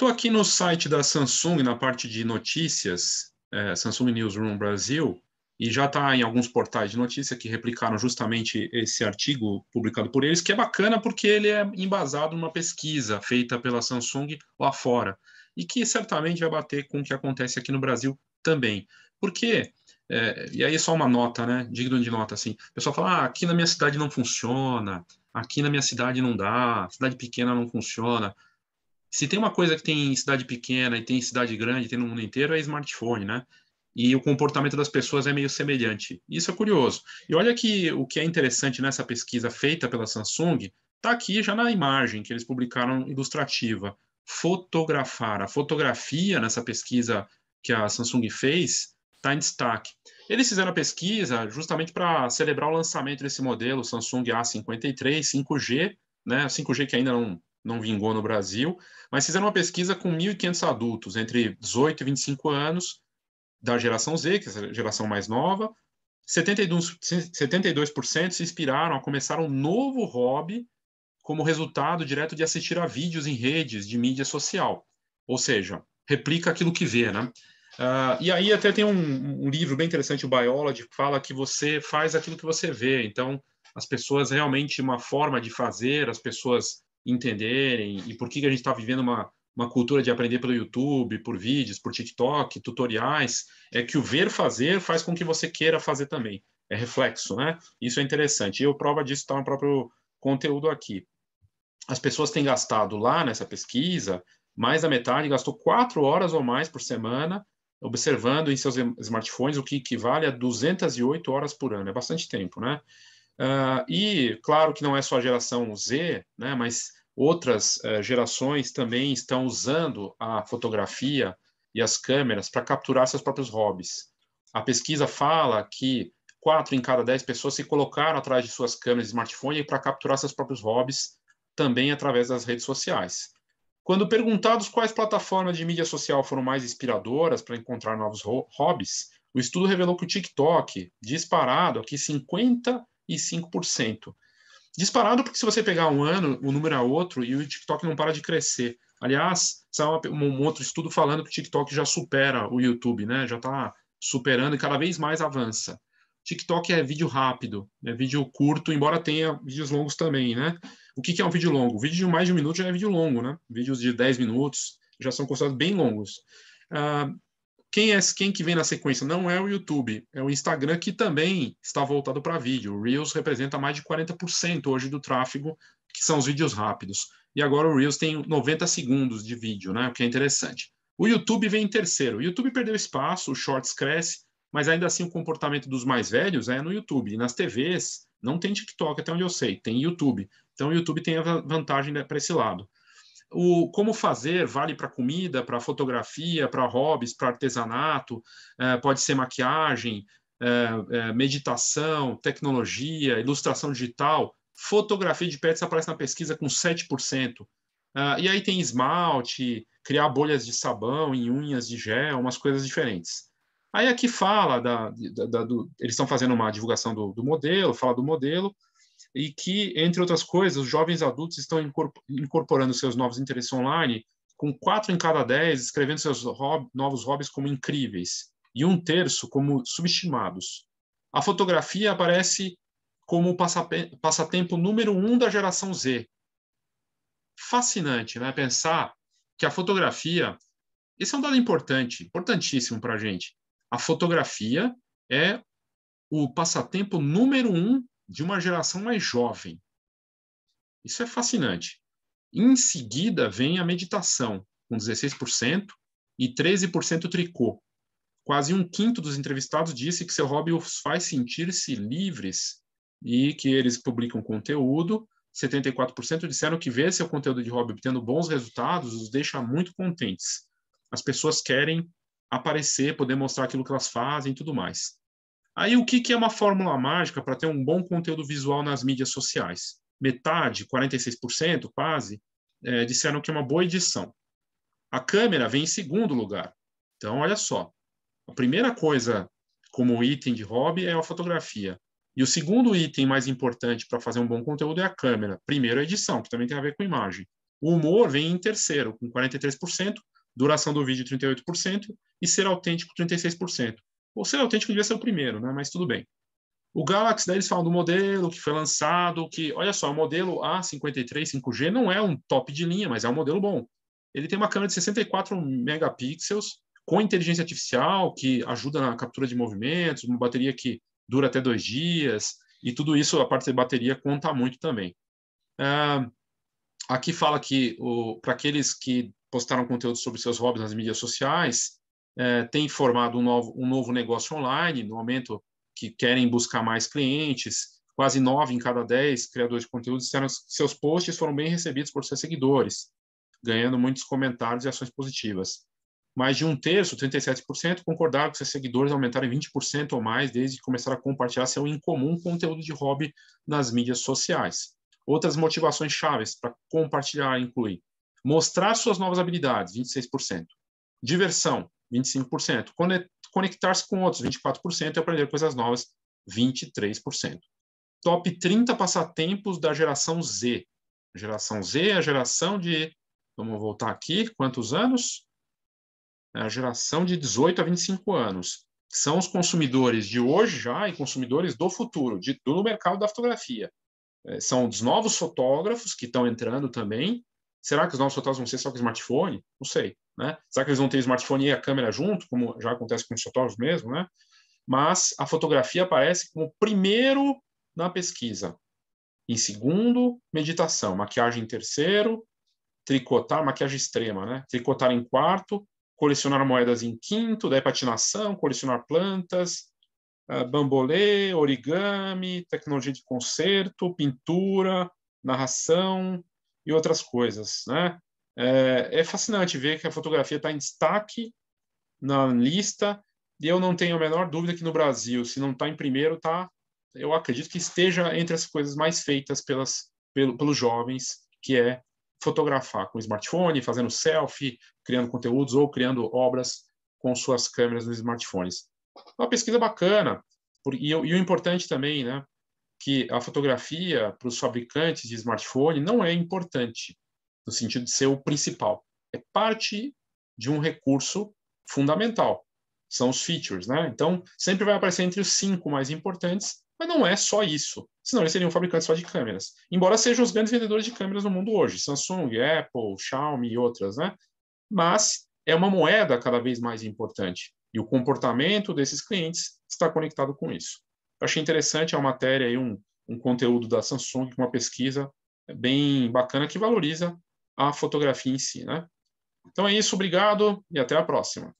Estou aqui no site da Samsung, na parte de notícias, é, Samsung Newsroom Brasil, e já está em alguns portais de notícia que replicaram justamente esse artigo publicado por eles, que é bacana porque ele é embasado numa pesquisa feita pela Samsung lá fora, e que certamente vai bater com o que acontece aqui no Brasil também. Porque, é, e aí é só uma nota, né, digno de nota, assim, o pessoal fala, ah, aqui na minha cidade não funciona, aqui na minha cidade não dá, cidade pequena não funciona se tem uma coisa que tem em cidade pequena e tem em cidade grande, tem no mundo inteiro, é smartphone, né? E o comportamento das pessoas é meio semelhante. Isso é curioso. E olha que o que é interessante nessa pesquisa feita pela Samsung está aqui já na imagem que eles publicaram ilustrativa. Fotografar. A fotografia nessa pesquisa que a Samsung fez está em destaque. Eles fizeram a pesquisa justamente para celebrar o lançamento desse modelo Samsung A53 5G, né? 5G que ainda não não vingou no Brasil, mas fizeram uma pesquisa com 1.500 adultos entre 18 e 25 anos da geração Z, que é a geração mais nova. 72%, 72 se inspiraram a começar um novo hobby como resultado direto de assistir a vídeos em redes de mídia social. Ou seja, replica aquilo que vê, né? Uh, e aí até tem um, um, livro bem interessante, o Biology, que fala que você faz aquilo que você vê. Então, as pessoas realmente, uma forma de fazer, as pessoas entenderem e por que, que a gente está vivendo uma, uma cultura de aprender pelo YouTube, por vídeos, por TikTok, tutoriais, é que o ver fazer faz com que você queira fazer também. É reflexo, né? Isso é interessante. E eu prova disso está no próprio conteúdo aqui. As pessoas têm gastado lá nessa pesquisa, mais da metade gastou quatro horas ou mais por semana observando em seus smartphones, o que equivale a 208 horas por ano. É bastante tempo, né? Uh, e claro que não é só a geração Z, né? Mas Outras eh, gerações também estão usando a fotografia e as câmeras para capturar seus próprios hobbies. A pesquisa fala que quatro em cada dez pessoas se colocaram atrás de suas câmeras e smartphone para capturar seus próprios hobbies, também através das redes sociais. Quando perguntados quais plataformas de mídia social foram mais inspiradoras para encontrar novos hobbies, o estudo revelou que o TikTok, disparado aqui 55%, Disparado porque se você pegar um ano, o um número é outro e o TikTok não para de crescer. Aliás, saiu um outro estudo falando que o TikTok já supera o YouTube, né? Já está superando e cada vez mais avança. TikTok é vídeo rápido, é vídeo curto, embora tenha vídeos longos também, né? O que, é um vídeo longo? vídeo de mais de um minuto já é vídeo longo, né? Vídeos de 10 minutos já são considerados bem longos. Uh, quem é quem que vem na sequência? Não é o YouTube, é o Instagram que também está voltado para vídeo. O Reels representa mais de 40% hoje do tráfego, que são os vídeos rápidos. E agora o Reels tem 90 segundos de vídeo, né? O que é interessante. O YouTube vem em terceiro. O YouTube perdeu espaço, o Shorts cresce, mas ainda assim o comportamento dos mais velhos é no YouTube. E nas TVs não tem TikTok, até onde eu sei, tem YouTube. Então o YouTube tem a vantagem né, para esse lado o como fazer vale para comida, para fotografia, para hobbies, para artesanato, é, pode ser maquiagem, é, é, meditação, tecnologia, ilustração digital. Fotografia de pets aparece na pesquisa com 7%. e aí tem esmalte, criar bolhas de sabão em unhas de gel, umas coisas diferentes. Aí aqui fala, da, da, da do, eles estão fazendo uma divulgação do, do modelo, fala do modelo, e que, entre outras coisas, os jovens adultos estão incorporando seus novos interesses online, com quatro em cada dez escrevendo seus novos hobbies como incríveis e um terço como subestimados. A fotografia aparece como o passatempo número um da geração Z. Fascinante, né? Pensar que a fotografia, esse é um dado importante, importantíssimo para a gente. A fotografia é o passatempo número um de uma geração mais jovem. Isso é fascinante. Em seguida vem a meditação, com 16%, e 13% tricô. Quase um quinto dos entrevistados disse que seu hobby os faz sentir-se livres e que eles publicam conteúdo. 74% disseram que ver seu conteúdo de hobby obtendo bons resultados os deixa muito contentes. As pessoas querem aparecer, poder mostrar aquilo que elas fazem e tudo mais. Aí o que, que é uma fórmula mágica para ter um bom conteúdo visual nas mídias sociais? Metade, 46% quase, é, disseram que é uma boa edição. A câmera vem em segundo lugar. Então, olha só. A primeira coisa como item de hobby é a fotografia. E o segundo item mais importante para fazer um bom conteúdo é a câmera. Primeiro, a edição, que também tem a ver com imagem. O humor vem em terceiro, com 43%, duração do vídeo 38% e ser autêntico 36%. O ser autêntico devia ser o primeiro, né? mas tudo bem. O Galaxy, daí né, eles falam do modelo que foi lançado, que, olha só, o modelo A53 5G não é um top de linha, mas é um modelo bom. Ele tem uma câmera de 64 megapixels, com inteligência artificial, que ajuda na captura de movimentos, uma bateria que dura até dois dias, e tudo isso, a parte de bateria, conta muito também. Uh, aqui fala que para aqueles que postaram conteúdo sobre seus hobbies nas mídias sociais, eh, tem formado um novo, um novo negócio online, no momento que querem buscar mais clientes, quase nove em cada dez criadores de conteúdo disseram que seus posts foram bem recebidos por seus seguidores, ganhando muitos comentários e ações positivas. Mais de um terço, 37%, concordaram que seus seguidores aumentaram 20% ou mais desde que começaram a compartilhar seu incomum conteúdo de hobby nas mídias sociais. Outras motivações chaves para compartilhar incluem mostrar suas novas habilidades, 26%, diversão, 25%. É, conectar-se com outros, 24%, e é aprender coisas novas, 23%. Top 30 passatempos da geração Z. geração Z é a geração de, vamos voltar aqui, quantos anos? É a geração de 18 a 25 anos. São os consumidores de hoje já e consumidores do futuro, de, do mercado da fotografia. É, são os novos fotógrafos que estão entrando também, Será que os nossos fotógrafos vão ser só com smartphone? Não sei, né? Será que eles vão ter smartphone e a câmera junto, como já acontece com os fotógrafos mesmo, né? Mas a fotografia aparece como primeiro na pesquisa, em segundo, meditação, maquiagem em terceiro, tricotar, maquiagem extrema, né? Tricotar em quarto, colecionar moedas em quinto, daí patinação, colecionar plantas, uh, bambolê, origami, tecnologia de concerto, pintura, narração, e outras coisas, né? É, é fascinante ver que a fotografia está em destaque na lista e eu não tenho a menor dúvida que no Brasil, se não está em primeiro, tá, eu acredito que esteja entre as coisas mais feitas pelas, pelo, pelos jovens, que é fotografar com smartphone, fazendo selfie, criando conteúdos ou criando obras com suas câmeras nos smartphones. Uma pesquisa bacana, e, e o importante também, né? que a fotografia para os fabricantes de smartphone não é importante, no sentido de ser o principal. É parte de um recurso fundamental, são os features, né? Então, sempre vai aparecer entre os cinco mais importantes, mas não é só isso, senão eles seriam fabricantes só de câmeras. Embora sejam os grandes vendedores de câmeras no mundo hoje, Samsung, Apple, Xiaomi e outras, né? Mas é uma moeda cada vez mais importante e o comportamento desses clientes está conectado com isso. Eu achei interessante a matéria aí, um, um conteúdo da Samsung com uma pesquisa bem bacana que valoriza a fotografia em si, né? Então é isso, obrigado e até a próxima.